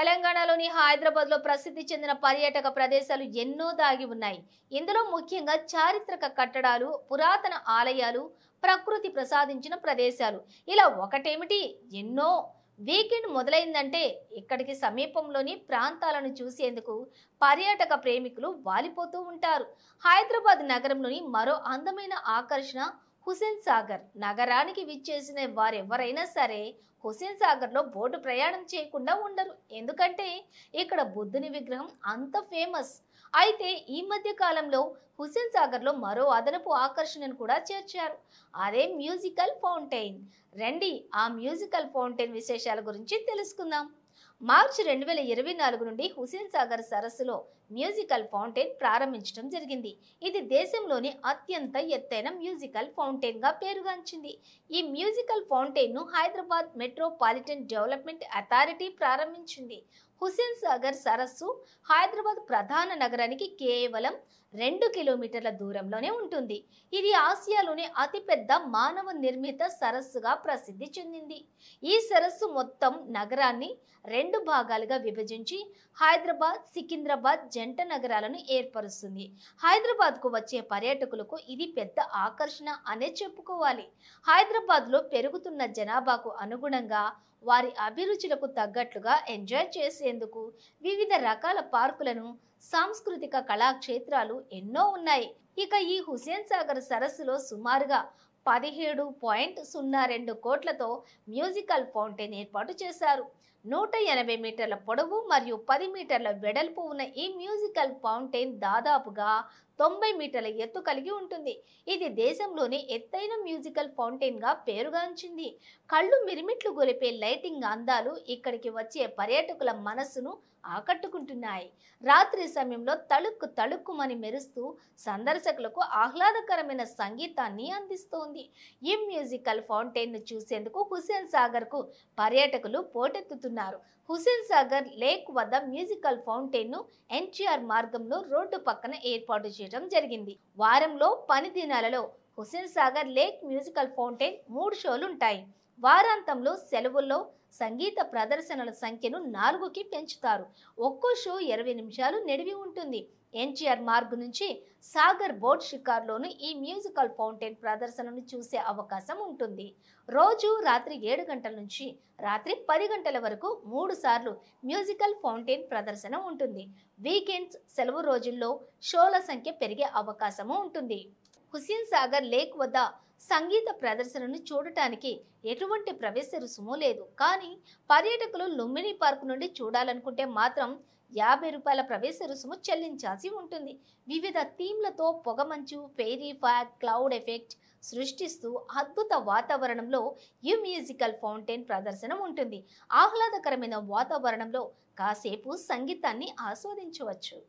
తెలంగాణలోని హైదరాబాద్లో ప్రసిద్ధి చెందిన పర్యాటక ప్రదేశాలు ఎన్నో దాగి ఉన్నాయి ఇందులో ముఖ్యంగా చారిత్రక కట్టడాలు పురాతన ఆలయాలు ప్రకృతి ప్రసాదించిన ప్రదేశాలు ఇలా ఒకటేమిటి ఎన్నో వీకెండ్ మొదలైందంటే ఇక్కడికి సమీపంలోని ప్రాంతాలను చూసేందుకు పర్యాటక ప్రేమికులు వాలిపోతూ ఉంటారు హైదరాబాద్ నగరంలోని మరో అందమైన ఆకర్షణ హుసేన్ సాగర్ నగరానికి విచ్చేసిన వారెవరైనా సరే హుసేన్ సాగర్లో బోటు ప్రయాణం చేయకుండా ఉండరు ఎందుకంటే ఇక్కడ బుద్ధుని విగ్రహం అంత ఫేమస్ అయితే ఈ మధ్య కాలంలో హుసేన్ సాగర్లో మరో అదనపు ఆకర్షణను కూడా చేర్చారు అదే మ్యూజికల్ ఫౌంటైన్ రండి ఆ మ్యూజికల్ ఫౌంటైన్ విశేషాల గురించి తెలుసుకుందాం మార్చి రెండు వేల ఇరవై నాలుగు నుండి హుసేన్ సాగర్ సరస్సులో మ్యూజికల్ ఫౌంటైన్ ప్రారంభించడం జరిగింది ఇది దేశంలోని అత్యంత ఎత్తైన మ్యూజికల్ గా పేరుగాంచింది ఈ మ్యూజికల్ ను హైదరాబాద్ మెట్రోపాలిటన్ డెవలప్మెంట్ అథారిటీ ప్రారంభించింది హుసేన్ సాగర్ సరస్సు హైదరాబాద్ ప్రధాన నగరానికి కేవలం రెండు కిలోమీటర్ల దూరంలోనే ఉంటుంది ఇది ఆసియాలోనే అతిపెద్ద మానవ నిర్మిత సరస్సుగా ప్రసిద్ధి చెందింది ఈ సరస్సు మొత్తం నగరాన్ని రెండు రెండు భాగాలుగా విభజించి హైదరాబాద్ సికింద్రాబాద్ జంట నగరాలను ఏర్పరుస్తుంది హైదరాబాద్కు వచ్చే పర్యాటకులకు ఇది పెద్ద ఆకర్షణ అనే చెప్పుకోవాలి హైదరాబాద్లో పెరుగుతున్న జనాభాకు అనుగుణంగా వారి అభిరుచులకు తగ్గట్లుగా ఎంజాయ్ చేసేందుకు వివిధ రకాల పార్కులను సాంస్కృతిక కళాక్షేత్రాలు ఎన్నో ఉన్నాయి ఇక ఈ హుసేన్ సాగర్ సరస్సులో సుమారుగా పదిహేడు పాయింట్ సున్నా రెండు కోట్లతో మ్యూజికల్ ఫౌంటైన్ ఏర్పాటు చేశారు నూట ఎనభై మీటర్ల పొడవు మరియు పది మీటర్ల వెడల్పు ఉన్న ఈ మ్యూజికల్ ఫౌంటైన్ దాదాపుగా తొంభై మీటర్ల ఎత్తు కలిగి ఉంటుంది ఇది దేశంలోనే ఎత్తైన మ్యూజికల్ ఫౌంటైన్గా పేరుగాంచింది కళ్ళు మిరిమిట్లు గొలిపే లైటింగ్ అందాలు ఇక్కడికి వచ్చే పర్యాటకుల మనస్సును ఆకట్టుకుంటున్నాయి రాత్రి సమయంలో తళుక్కు తళుక్కుమని మెరుస్తూ సందర్శకులకు ఆహ్లాదకరమైన సంగీతాన్ని అందిస్తోంది ఈ మ్యూజికల్ ఫౌంటైన్ను చూసేందుకు హుసేన్ సాగర్కు పర్యాటకులు పోటెత్తుతున్నారు చేస్తున్నారు హుసేన్ సాగర్ లేక్ వద్ద మ్యూజికల్ ఫౌంటైన్ ను ఎన్టీఆర్ మార్గంలో రోడ్డు పక్కన ఏర్పాటు చేయడం జరిగింది వారంలో పని దినాలలో Hussain Sagar lake musical fountain మూడు షోలు ఉంటాయి వారాంతంలో సెలవుల్లో సంగీత ప్రదర్శనల సంఖ్యను నాలుగుకి పెంచుతారు ఒక్కో షో ఇరవై నిమిషాలు నిడివి ఉంటుంది ఎన్టీఆర్ మార్గ్ నుంచి సాగర్ బోర్డ్ షికార్లోను ఈ మ్యూజికల్ ఫౌంటైన్ ప్రదర్శనను చూసే అవకాశం ఉంటుంది రోజు రాత్రి ఏడు గంటల నుంచి రాత్రి పది గంటల వరకు మూడు సార్లు మ్యూజికల్ ఫౌంటైన్ ప్రదర్శన ఉంటుంది వీకెండ్స్ సెలవు రోజుల్లో షోల సంఖ్య పెరిగే అవకాశము ఉంటుంది హుస్సేన్ సాగర్ లేక్ వద్ద సంగీత ప్రదర్శనను చూడటానికి ఎటువంటి ప్రవేశ రుసుము లేదు కానీ పర్యాటకులు లుంబిని పార్క్ నుండి చూడాలనుకుంటే మాత్రం యాభై రూపాయల ప్రవేశ రుసుము చెల్లించాల్సి ఉంటుంది వివిధ థీమ్లతో పొగమంచు ఫెయిరీ ఫైర్ క్లౌడ్ ఎఫెక్ట్ సృష్టిస్తూ అద్భుత వాతావరణంలో ఈ మ్యూజికల్ ఫౌంటైన్ ప్రదర్శన ఉంటుంది ఆహ్లాదకరమైన వాతావరణంలో కాసేపు సంగీతాన్ని ఆస్వాదించవచ్చు